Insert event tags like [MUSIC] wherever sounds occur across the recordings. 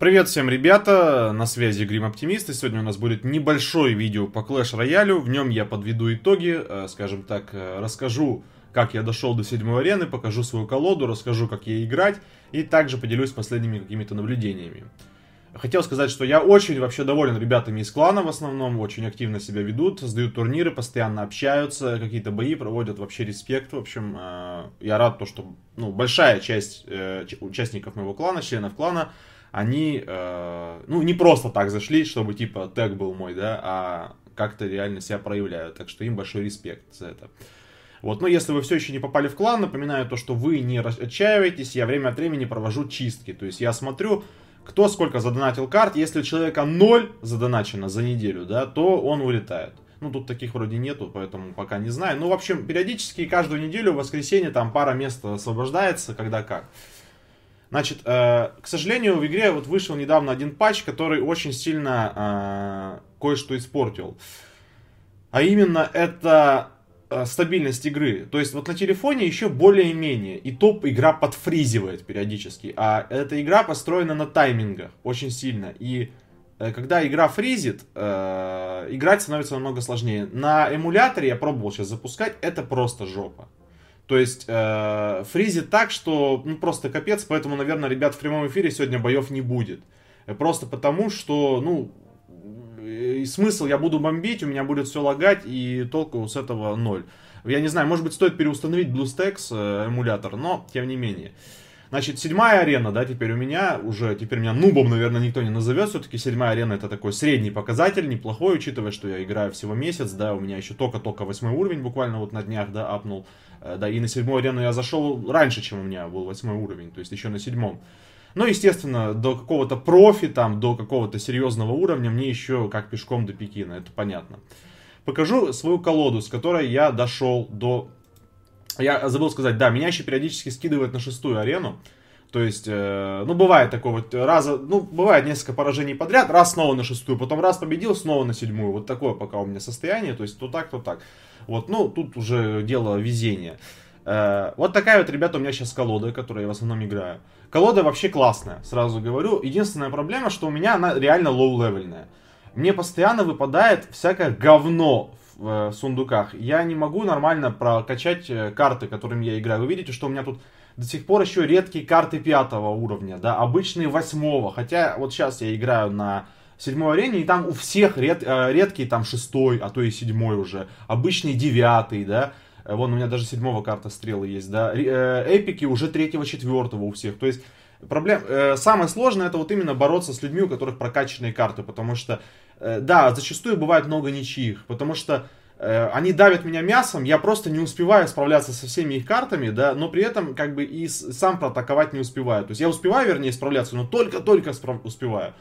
Привет всем, ребята! На связи Грим Оптимист, и сегодня у нас будет небольшое видео по Clash Royale. В нем я подведу итоги, э, скажем так, э, расскажу, как я дошел до седьмой арены, покажу свою колоду, расскажу, как ей играть, и также поделюсь последними какими-то наблюдениями. Хотел сказать, что я очень вообще доволен ребятами из клана в основном, очень активно себя ведут, сдают турниры, постоянно общаются, какие-то бои проводят, вообще респект, в общем, э, я рад то, что ну, большая часть участников моего клана, членов клана, они, э, ну, не просто так зашли, чтобы, типа, тег был мой, да, а как-то реально себя проявляют. Так что им большой респект за это. Вот, но если вы все еще не попали в клан, напоминаю то, что вы не отчаиваетесь, я время от времени провожу чистки. То есть я смотрю, кто сколько задонатил карт. Если у человека 0 задоначено за неделю, да, то он улетает. Ну, тут таких вроде нету, поэтому пока не знаю. Ну, в общем, периодически каждую неделю в воскресенье там пара мест освобождается, когда как. Значит, э, к сожалению, в игре вот вышел недавно один патч, который очень сильно э, кое-что испортил. А именно это э, стабильность игры. То есть вот на телефоне еще более-менее. И топ игра подфризивает периодически. А эта игра построена на таймингах очень сильно. И когда игра фризит, играть становится намного сложнее. На эмуляторе я пробовал сейчас запускать, это просто жопа. То есть э, фризит так, что ну, просто капец, поэтому, наверное, ребят, в прямом эфире сегодня боев не будет. Э, просто потому, что, ну, и смысл, я буду бомбить, у меня будет все лагать, и толку с этого ноль. Я не знаю, может быть, стоит переустановить BlueStacks э, эмулятор, но тем не менее. Э, Значит, седьмая арена, да, теперь у меня уже, теперь меня нубом, наверное, никто не назовет. Все-таки седьмая арена это такой средний показатель, неплохой, учитывая, что я играю всего месяц, да, у меня еще только-только восьмой уровень буквально вот на днях, да, апнул. Э, да, и на седьмую арену я зашел раньше, чем у меня был восьмой уровень, то есть еще на седьмом. Но, ну, естественно, до какого-то профи, там, до какого-то серьезного уровня мне еще как пешком до Пекина, это понятно. Покажу свою колоду, с которой я дошел до я забыл сказать, да, меня еще периодически скидывают на шестую арену. То есть, э, ну, бывает такое вот раза, ну, бывает несколько поражений подряд, раз снова на шестую, потом раз победил, снова на седьмую. Вот такое пока у меня состояние, то есть то так, то так. Вот, ну, тут уже дело везения. Э, вот такая вот, ребята, у меня сейчас колода, которую я в основном играю. Колода вообще классная, сразу говорю. Единственная проблема, что у меня она реально лоу-левельная. Мне постоянно выпадает всякое говно в сундуках, я не могу нормально прокачать э, карты, которыми я играю. Вы видите, что у меня тут до сих пор еще редкие карты пятого уровня, да, обычные восьмого. Хотя вот сейчас я играю на седьмой арене, и там у всех ред, э, редкие там шестой, а то и седьмой уже, обычный девятый, да. Э, вон у меня даже седьмого карта стрелы есть, да. Эпики уже третьего, четвертого у всех. То есть проблем... самое сложное это вот именно бороться с людьми, у которых прокачанные карты, потому что Э, да, зачастую бывает много ничьих, потому что э, они давят меня мясом, я просто не успеваю справляться со всеми их картами, да, но при этом как бы и сам проатаковать не успеваю. То есть я успеваю, вернее, справляться, но только-только справ- успеваю.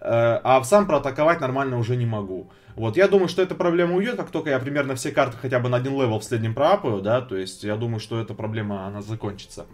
Э, а сам проатаковать нормально уже не могу. Вот, я думаю, что эта проблема уйдет, как только я примерно все карты хотя бы на один левел в среднем проапаю, да, то есть я думаю, что эта проблема, она закончится.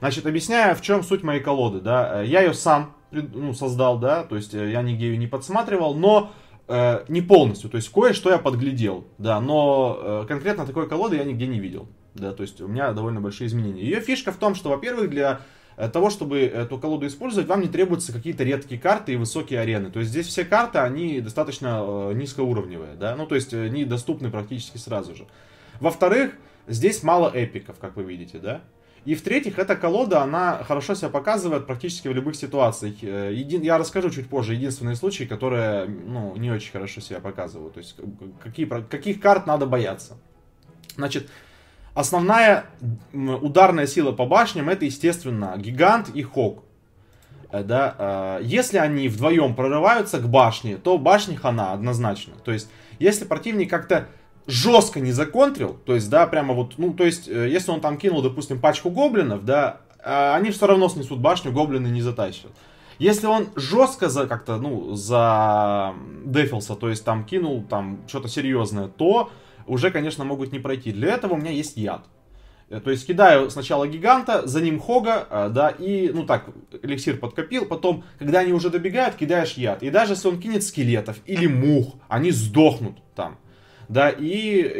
Значит, объясняю, в чем суть моей колоды, да, я ее сам ну, создал, да, то есть э, я нигде не подсматривал, но э, не полностью, то есть кое-что я подглядел, да, но э, конкретно такой колоды я нигде не видел, да, то есть у меня довольно большие изменения. Ее фишка в том, что, во-первых, для э, того, чтобы эту колоду использовать, вам не требуются какие-то редкие карты и высокие арены. То есть здесь все карты, они достаточно э, низкоуровневые, да, ну то есть они доступны практически сразу же. Во-вторых, здесь мало эпиков, как вы видите, да. И в-третьих, эта колода, она хорошо себя показывает практически в любых ситуациях. Э, един... Я расскажу чуть позже единственные случаи, которые ну, не очень хорошо себя показывают. То есть какие... каких карт надо бояться. Значит, основная ударная сила по башням это, естественно, гигант и хок. Э, да, э, если они вдвоем прорываются к башне, то башне хана однозначно. То есть, если противник как-то жестко не законтрил, то есть, да, прямо вот, ну, то есть, э, если он там кинул, допустим, пачку гоблинов, да, а они все равно снесут башню, гоблины не затащат. Если он жестко за как-то, ну, за дефился, то есть там кинул там что-то серьезное, то уже, конечно, могут не пройти. Для этого у меня есть яд. Э, то есть кидаю сначала гиганта, за ним хога, э, да, и, ну так, эликсир подкопил, потом, когда они уже добегают, кидаешь яд. И даже если он кинет скелетов или мух, они сдохнут там да, и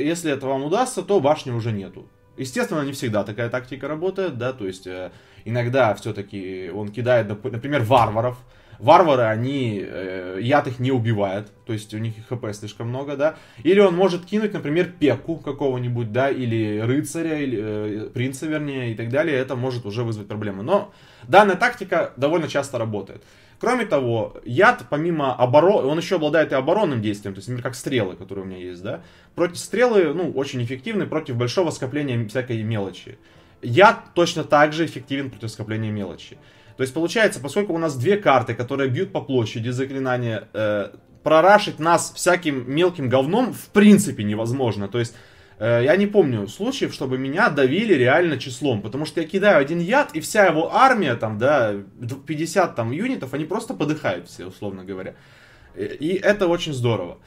если это вам удастся, то башни уже нету. Естественно, не всегда такая тактика работает, да, то есть э, иногда все-таки он кидает, например, варваров. Варвары, они, э, яд их не убивает, то есть у них хп слишком много, да. Или он может кинуть, например, пеку какого-нибудь, да, или рыцаря, или э, принца, вернее, и так далее. Это может уже вызвать проблемы. Но данная тактика довольно часто работает. Кроме того, яд, помимо обороны, он еще обладает и оборонным действием, то есть, например, как стрелы, которые у меня есть, да. Против стрелы, ну, очень эффективны против большого скопления всякой мелочи. Яд точно так же эффективен против скопления мелочи. То есть, получается, поскольку у нас две карты, которые бьют по площади заклинания, э, прорашить нас всяким мелким говном в принципе невозможно. То есть, Э, я не помню случаев, чтобы меня давили реально числом, потому что я кидаю один яд, и вся его армия, там, да, 50 там юнитов, они просто подыхают все, условно говоря. Э, и это очень здорово.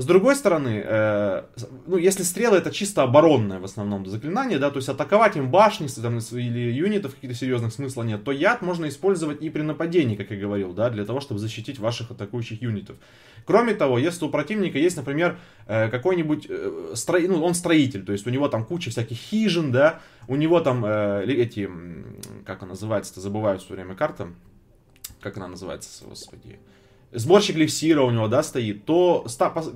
С другой стороны, э, ну, если стрелы это чисто оборонное в основном заклинание, да, то есть атаковать им башни там, или юнитов каких-то серьезных смысла нет, то яд можно использовать и при нападении, как я говорил, да, для того, чтобы защитить ваших атакующих юнитов. Кроме того, если у противника есть, например, э, какой-нибудь, э, стро... ну, он строитель, то есть у него там куча всяких хижин, да, у него там э, эти, как она называется забываю все время карта, как она называется, господи, э, сборщик левсира у него, да, стоит, то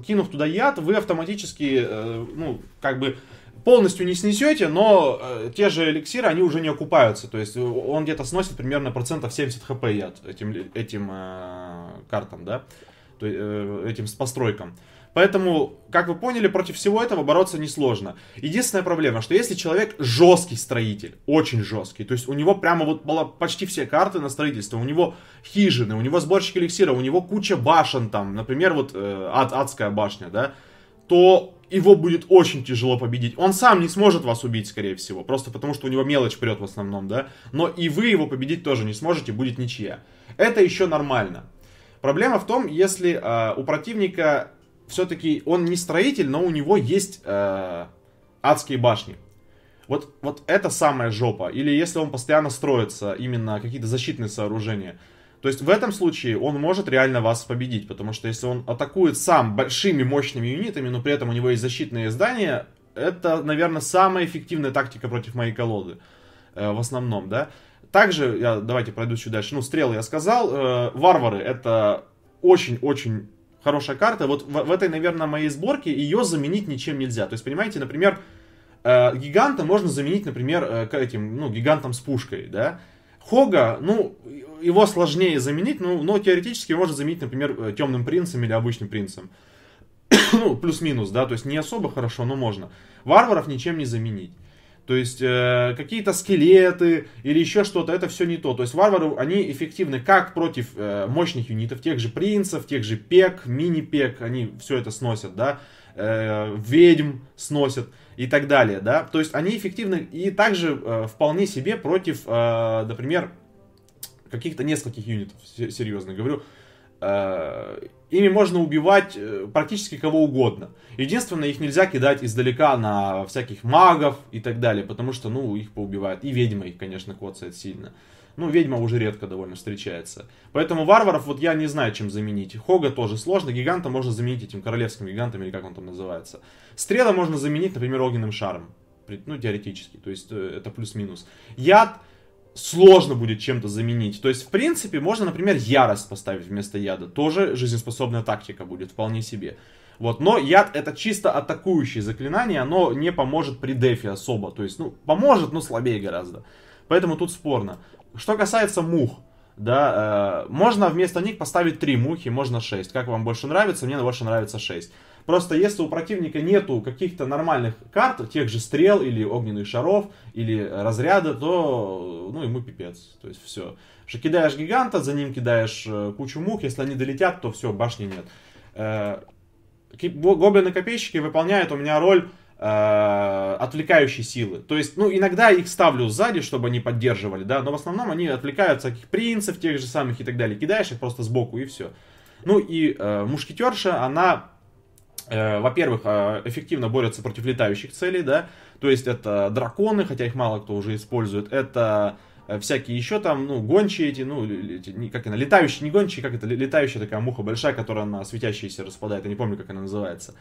кинув туда яд, вы автоматически, э, ну, как бы полностью не снесете, но э, те же эликсиры, они уже не окупаются. То есть э, он где-то сносит примерно процентов 70 хп яд этим, этим э, картам, да, то, э, этим постройкам. Поэтому, как вы поняли, против всего этого бороться несложно. Единственная проблема, что если человек жесткий строитель, очень жесткий, то есть у него прямо вот было почти все карты на строительство, у него хижины, у него сборщик эликсира, у него куча башен там, например, вот э, ад, адская башня, да, то его будет очень тяжело победить. Он сам не сможет вас убить, скорее всего, просто потому что у него мелочь прет в основном, да. Но и вы его победить тоже не сможете, будет ничья. Это еще нормально. Проблема в том, если э, у противника все-таки он не строитель, но у него есть э, адские башни. Вот, вот это самая жопа. Или если он постоянно строится, именно какие-то защитные сооружения. То есть в этом случае он может реально вас победить, потому что если он атакует сам большими мощными юнитами, но при этом у него есть защитные здания, это, наверное, самая эффективная тактика против моей колоды. Э, в основном, да. Также, я, давайте пройду чуть дальше. Ну, стрелы я сказал. Э, варвары это очень-очень хорошая карта. Вот в, в этой, наверное, моей сборке ее заменить ничем нельзя. То есть, понимаете, например, э, гиганта можно заменить, например, э, этим, ну, гигантам с пушкой, да. Хога, ну, его сложнее заменить, ну, но теоретически можно заменить, например, э, темным принцем или обычным принцем. [COUGHS] ну, плюс-минус, да, то есть не особо хорошо, но можно. Варваров ничем не заменить. То есть э, какие-то скелеты или еще что-то, это все не то. То есть варвары, они эффективны как против э, мощных юнитов, тех же принцев, тех же пек, мини-пек, они все это сносят, да, э, ведьм сносят и так далее, да. То есть они эффективны и также э, вполне себе против, э, например, каких-то нескольких юнитов, серьезно говорю. Э, ими можно убивать э, практически кого угодно. Единственное, их нельзя кидать издалека на всяких магов и так далее, потому что, ну, их поубивают. И ведьма их, конечно, коцает сильно. Ну, ведьма уже редко довольно встречается. Поэтому варваров вот я не знаю, чем заменить. Хога тоже сложно, гиганта можно заменить этим королевским гигантом, или как он там называется. Стрела можно заменить, например, огненным шаром. Ну, теоретически, то есть э, это плюс-минус. Яд сложно будет чем-то заменить. То есть, в принципе, можно, например, ярость поставить вместо яда. Тоже жизнеспособная тактика будет, вполне себе. Вот, но яд это чисто атакующее заклинание, оно не поможет при дефе особо. То есть, ну, поможет, но слабее гораздо. Поэтому тут спорно. Что касается мух, да, э, можно вместо них поставить 3 мухи, можно 6. Как вам больше нравится, мне больше нравится 6. Просто если у противника нету каких-то нормальных карт, тех же стрел или огненных шаров, или разряда, то ну ему пипец. То есть все. Что кидаешь гиганта, за ним кидаешь э, кучу мух, если они долетят, то все, башни нет. Э, гоблины-копейщики выполняют у меня роль э, отвлекающей силы. То есть, ну, иногда их ставлю сзади, чтобы они поддерживали, да, но в основном они отвлекаются от принцев, тех же самых и так далее. Кидаешь их просто сбоку и все. Ну и э, мушкетерша, она Э, во-первых, э, эффективно борются против летающих целей, да, то есть это драконы, хотя их мало кто уже использует, это э, всякие еще там, ну, гончие эти, ну, как она, летающие, не гончие, как это, летающая такая муха большая, которая на светящиеся распадает, я не помню, как она называется.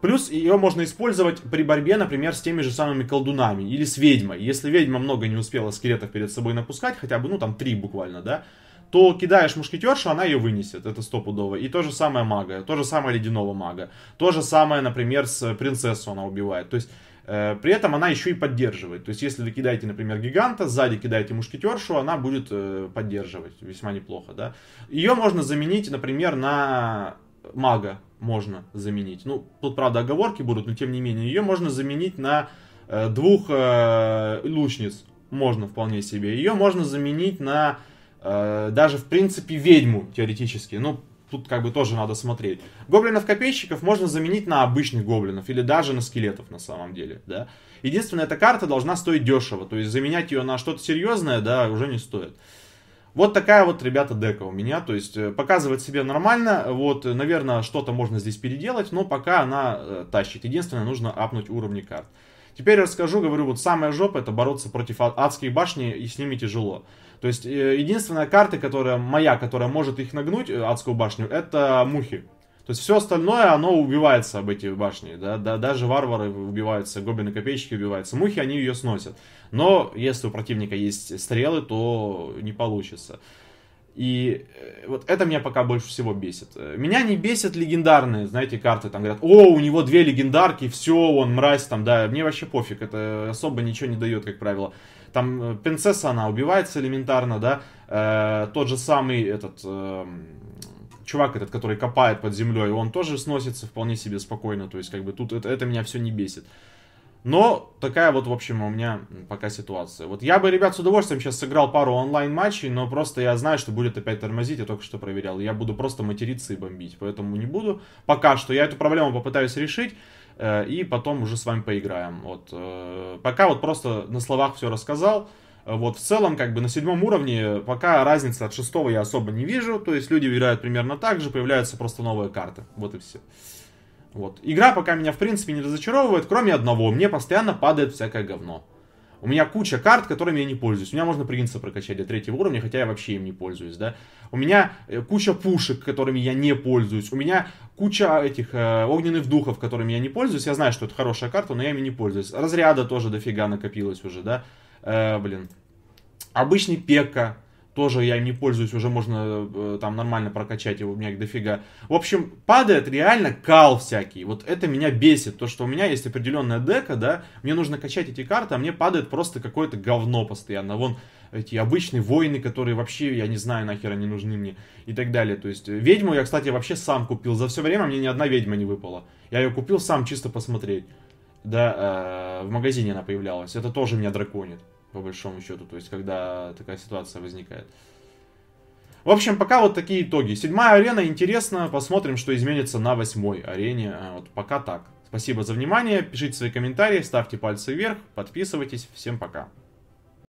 Плюс ее можно использовать при борьбе, например, с теми же самыми колдунами или с ведьмой. Если ведьма много не успела скелетов перед собой напускать, хотя бы, ну, там, три буквально, да, то кидаешь мушкетершу, она ее вынесет, это стопудово. И то же самое мага, то же самое ледяного мага. То же самое, например, с э, принцессу она убивает. То есть э, при этом она еще и поддерживает. То есть, если вы кидаете, например, гиганта, сзади кидаете мушкетершу, она будет э, поддерживать весьма неплохо, да. Ее можно заменить, например, на мага можно заменить. Ну, тут, правда, оговорки будут, но тем не менее, ее можно заменить на э, двух э, лучниц. Можно вполне себе. Ее можно заменить на Э, даже, в принципе, ведьму, теоретически. Ну, тут как бы тоже надо смотреть. Гоблинов-копейщиков можно заменить на обычных гоблинов или даже на скелетов на самом деле, да. Единственное, эта карта должна стоить дешево, то есть заменять ее на что-то серьезное, да, уже не стоит. Вот такая вот, ребята, дека у меня, то есть э, показывать себе нормально, вот, э, наверное, что-то можно здесь переделать, но пока она тащит. Единственное, нужно апнуть уровни карт. Теперь расскажу, говорю, вот самая жопа это бороться против а-, адских башни и с ними тяжело. То есть э, единственная карта, которая моя, которая может их нагнуть, э, адскую башню, это мухи. То есть все остальное, оно убивается об эти башни. Да? Да, даже варвары убиваются, гоблины-копейщики убиваются. Мухи, они ее сносят. Но если у противника есть стрелы, то не получится. И э, вот это меня пока больше всего бесит. Э, меня не бесят легендарные, знаете, карты. Там говорят, о, у него две легендарки, все, он мразь там, да. Мне вообще пофиг, это особо ничего не дает, как правило. Там э, принцесса, она убивается элементарно, да. Э, тот же самый этот... Э, чувак этот, который копает под землей, он тоже сносится вполне себе спокойно. То есть, как бы тут это, это меня все не бесит. Но такая вот, в общем, у меня пока ситуация. Вот я бы, ребят, с удовольствием сейчас сыграл пару онлайн-матчей, но просто я знаю, что будет опять тормозить, я только что проверял. Я буду просто материться и бомбить, поэтому не буду. Пока что я эту проблему попытаюсь решить, э, и потом уже с вами поиграем. Вот, э, пока вот просто на словах все рассказал. Вот, в целом, как бы на седьмом уровне пока разницы от шестого я особо не вижу. То есть люди играют примерно так же, появляются просто новые карты. Вот и все. Вот. Игра пока меня в принципе не разочаровывает, кроме одного. Мне постоянно падает всякое говно. У меня куча карт, которыми я не пользуюсь. У меня можно принца прокачать до третьего уровня, хотя я вообще им не пользуюсь, да. У меня э, куча пушек, которыми я не пользуюсь. У меня куча этих э, огненных духов, которыми я не пользуюсь. Я знаю, что это хорошая карта, но я ими не пользуюсь. Разряда тоже дофига накопилось уже, да. Э, блин. Обычный пекка тоже я не пользуюсь, уже можно э, там нормально прокачать его, у меня их дофига. В общем, падает реально кал всякий. Вот это меня бесит, то, что у меня есть определенная дека, да, мне нужно качать эти карты, а мне падает просто какое-то говно постоянно. Вон эти обычные воины, которые вообще, я не знаю, нахер они нужны мне и так далее. То есть, э, ведьму я, кстати, вообще сам купил. За все время мне ни одна ведьма не выпала. Я ее купил сам чисто посмотреть. Да, э, в магазине она появлялась. Это тоже меня драконит по большому счету, то есть когда такая ситуация возникает. В общем, пока вот такие итоги. Седьмая арена, интересно, посмотрим, что изменится на восьмой арене. А, вот пока так. Спасибо за внимание, пишите свои комментарии, ставьте пальцы вверх, подписывайтесь, всем пока.